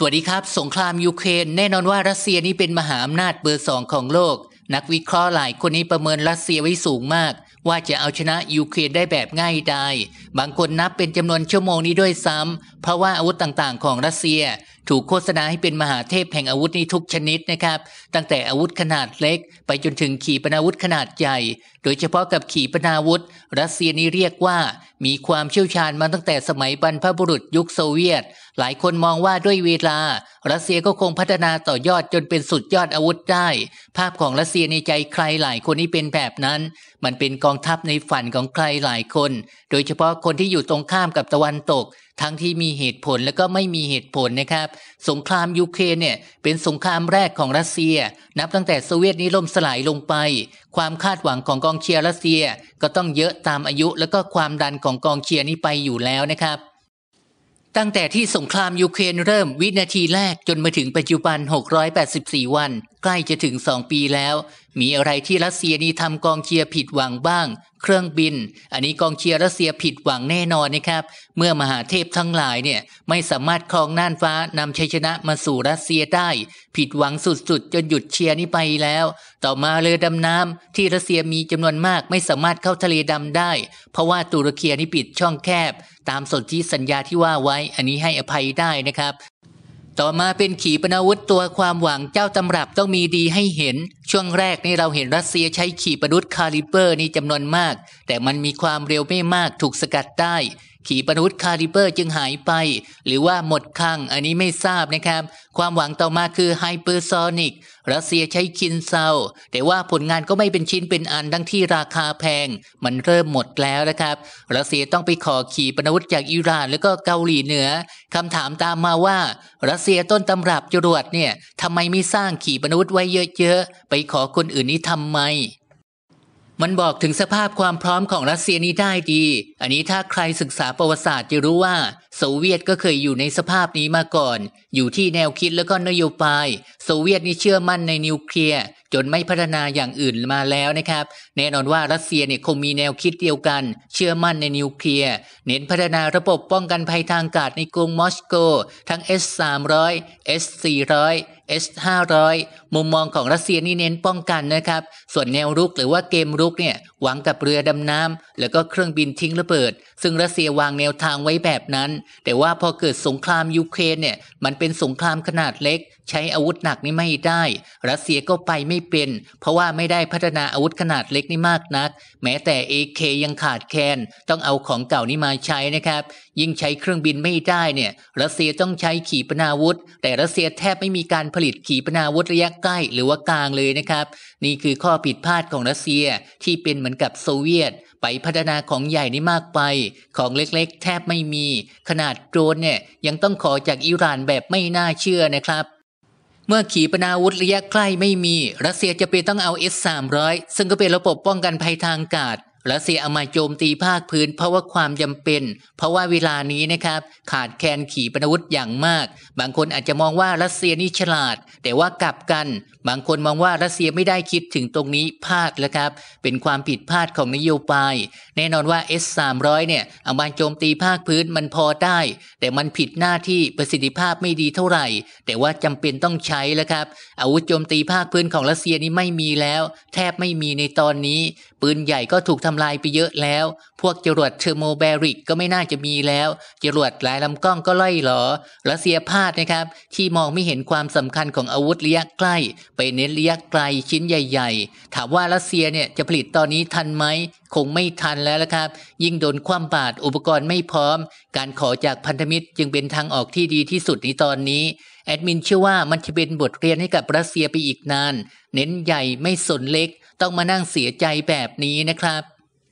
สวัสดีครับสงคราม ยูเครนแน่นอนว่ารัสเซียนี้เป็นมหาอำนาจเบอร์สองของโลก นักวิเคราะห์หลายคนนี้ประเมินรัสเซียไว้สูงมาก ว่าจะเอาชนะ ยูเครนได้แบบง่ายดาย บางคนนับเป็นจำนวนชั่วโมงนี้ด้วยซ้ำเพราะว่าอาวุธต่าง ๆ ของรัสเซียถูกโฆษณาให้เป็นมหาเทพแห่งอาวุธนี้ทุกชนิดนะครับตั้งแต่อาวุธขนาดเล็ก ไปจนถึงขีปนาวุธขนาดใหญ่โดยเฉพาะกับขีปนาวุธรัสเซียนี้เรียกว่ามีความเชี่ยวชาญมาตั้งแต่สมัยบรรพบุรุษยุคโซเวียต หลายคนมองว่าด้วยเวลารัสเซียก็คงพัฒนาต่อยอดจนเป็นสุดยอดอาวุธได้ ภาพของรัสเซียในใจใครหลายคนนี่เป็นแบบนั้น มันเป็นกองทัพในฝันของใครหลายคน โดยเฉพาะคนที่อยู่ตรงข้ามกับตะวันตกทั้งที่มีเหตุผลและก็ไม่มีเหตุผลนะครับ สงครามยูเครนเนี่ยเป็นสงครามแรกของรัสเซีย นับตั้งแต่โซเวียตนี้ล่มสลายลงไป ความคาดหวังของกองเชียร์รัสเซียก็ต้องเยอะตามอายุและก็ความดันของกองเชียร์นี้ไปอยู่แล้วนะครับ ตั้งแต่ที่สงครามยูเครนเริ่มวินาทีแรกจนมาถึงปัจจุบัน684วันใกล้จะถึงสองปีแล้ว มีอะไรที่รัสเซียนี่ทำกองเชียร์ผิดหวังบ้าง เครื่องบิน อันนี้กองเชียร์รัสเซียผิดหวังแน่นอนนะครับ เมื่อมหาเทพทั้งหลายเนี่ยไม่สามารถครองน่านฟ้านำชัยชนะมาสู่รัสเซียได้ ผิดหวังสุดๆ จนหยุดเชียร์นี่ไปแล้ว ต่อมาเรือดำน้ำที่รัสเซียมีจำนวนมากไม่สามารถเข้าทะเลดำได้ เพราะว่าตุรกีนี่ปิดช่องแคบ ตามสนธิสัญญาที่ว่าไว้อันนี้ให้อภัยได้นะครับต่อมาเป็นขีปนาวุธตัวความหวังเจ้าตำรับต้องมีดีให้เห็น ช่วงแรกนี่เราเห็นรัสเซียใช้ขีปนาวุธคาลิเบอร์นี่จำนวนมาก แต่มันมีความเร็วไม่มากถูกสกัดได้ขีปนาวุธคาลิเปอร์จึงหายไป หรือว่าหมดคลังอันนี้ไม่ทราบนะครับ ความหวังต่อมาคือไฮเปอร์โซนิกรัสเซียใช้คินเซาแต่ว่าผลงานก็ไม่เป็นชิ้นเป็นอันทั้งที่ราคาแพง มันเริ่มหมดแล้วนะครับรัสเซียต้องไปขอขีปนาวุธจากอิหร่านแล้วก็เกาหลีเหนือคำถามตามมาว่ารัสเซียต้นตำรับจรวดเนี่ยทำไมไม่สร้างขีปนาวุธไว้เยอะๆไปขอคนอื่นนี่ทำไมมันบอกถึงสภาพความพร้อมของรัสเซียนี้ได้ดี อันนี้ถ้าใครศึกษาประวัติศาสตร์จะรู้ว่าโซเวียตก็เคยอยู่ในสภาพนี้มาก่อน อยู่ที่แนวคิดแล้วก็นโยบาย โซเวียตนี่เชื่อมั่นในนิวเคลียร์ จนไม่พัฒนาอย่างอื่นมาแล้วนะครับ แน่นอนว่ารัสเซียเนี่ยคงมีแนวคิดเดียวกัน เชื่อมั่นในนิวเคลียร์ เน้นพัฒนาระบบป้องกันภัยทางอากาศในกรุงมอสโก ทั้ง S300 S400 S500 มุมมองของรัสเซียนี่เน้นป้องกันนะครับ ส่วนแนวรุกหรือว่าเกมรุกเนี่ยหวังกับเรือดำน้ำแล้วก็เครื่องบินทิ้งระเบิด ซึ่งรัสเซียวางแนวทางไว้แบบนั้นแต่ว่าพอเกิดสงครามยูเครนเนี่ยมันเป็นสงครามขนาดเล็ก ใช้อาวุธหนักนี่ไม่ได้รัสเซียก็ไปไม่เป็น เพราะว่าไม่ได้พัฒนาอาวุธขนาดเล็กนี่มากนักแม้แต่ AK ยังขาดแคลนต้องเอาของเก่านี่มาใช้นะครับ ยิ่งใช้เครื่องบินไม่ได้เนี่ยรัสเซียต้องใช้ขีปนาวุธแต่รัสเซียแทบไม่มีการผลิตขีปนาวุธระยะใกล้หรือว่ากลางเลยนะครับ นี่คือข้อผิดพลาดของรัสเซียที่เป็นเหมือนกับโซเวียตไปพัฒนาของใหญ่นี่มากไป ของเล็กๆแทบไม่มี ขนาดโดรนเนี่ย ยังต้องขอจากอิหร่านแบบไม่น่าเชื่อนะครับ เมื่อขีปนาวุธระยะใกล้ไม่มี รัสเซียจะไปต้องเอา S300 ซึ่งก็เป็นระบบป้องกันภัยทางอากาศรัสเซียเอามาโจมตีภาคพื้นเพราะว่าความจำเป็น เพราะว่าเวลานี้นะครับขาดแคลนขีปนาวุธอย่างมาก บางคนอาจจะมองว่ารัสเซียนี่ฉลาดแต่ว่ากลับกัน บางคนมองว่ารัสเซียไม่ได้คิดถึงตรงนี้พลาดแล้วครับเป็นความผิดพลาดของนโยบาย แน่นอนว่า S300 เนี่ยเอามาโจมตีภาคพื้นมันพอได้ แต่มันผิดหน้าที่ประสิทธิภาพไม่ดีเท่าไหร่ แต่ว่าจำเป็นต้องใช้แล้วครับอาวุธโจมตีภาคพื้นของรัสเซียนี้ไม่มีแล้ว แทบไม่มีในตอนนี้ ปืนใหญ่ก็ถูกทำำลายไปเยอะแล้ว พวกจรวดเทอร์โมแบริกก็ไม่น่าจะมีแล้วจรวดหลายลำกล้องก็ล่อยหลอรัสเซียพลาดนะครับ ที่มองไม่เห็นความสำคัญของอาวุธระยะใกล้ ไปเน้นระยะไกลชิ้นใหญ่ ๆ ถามว่ารัสเซียเนี่ยจะผลิตตอนนี้ทันไหม คงไม่ทันแล้วละครับ ยิ่งโดนความบาดอุปกรณ์ไม่พร้อม การขอจากพันธมิตรจึงเป็นทางออกที่ดีที่สุดในตอนนี้ แอดมินเชื่อว่ามันจะเป็นบทเรียนให้กับรัสเซียไปอีกนาน เน้นใหญ่ไม่สนเล็ก ต้องมานั่งเสียใจแบบนี้นะครับ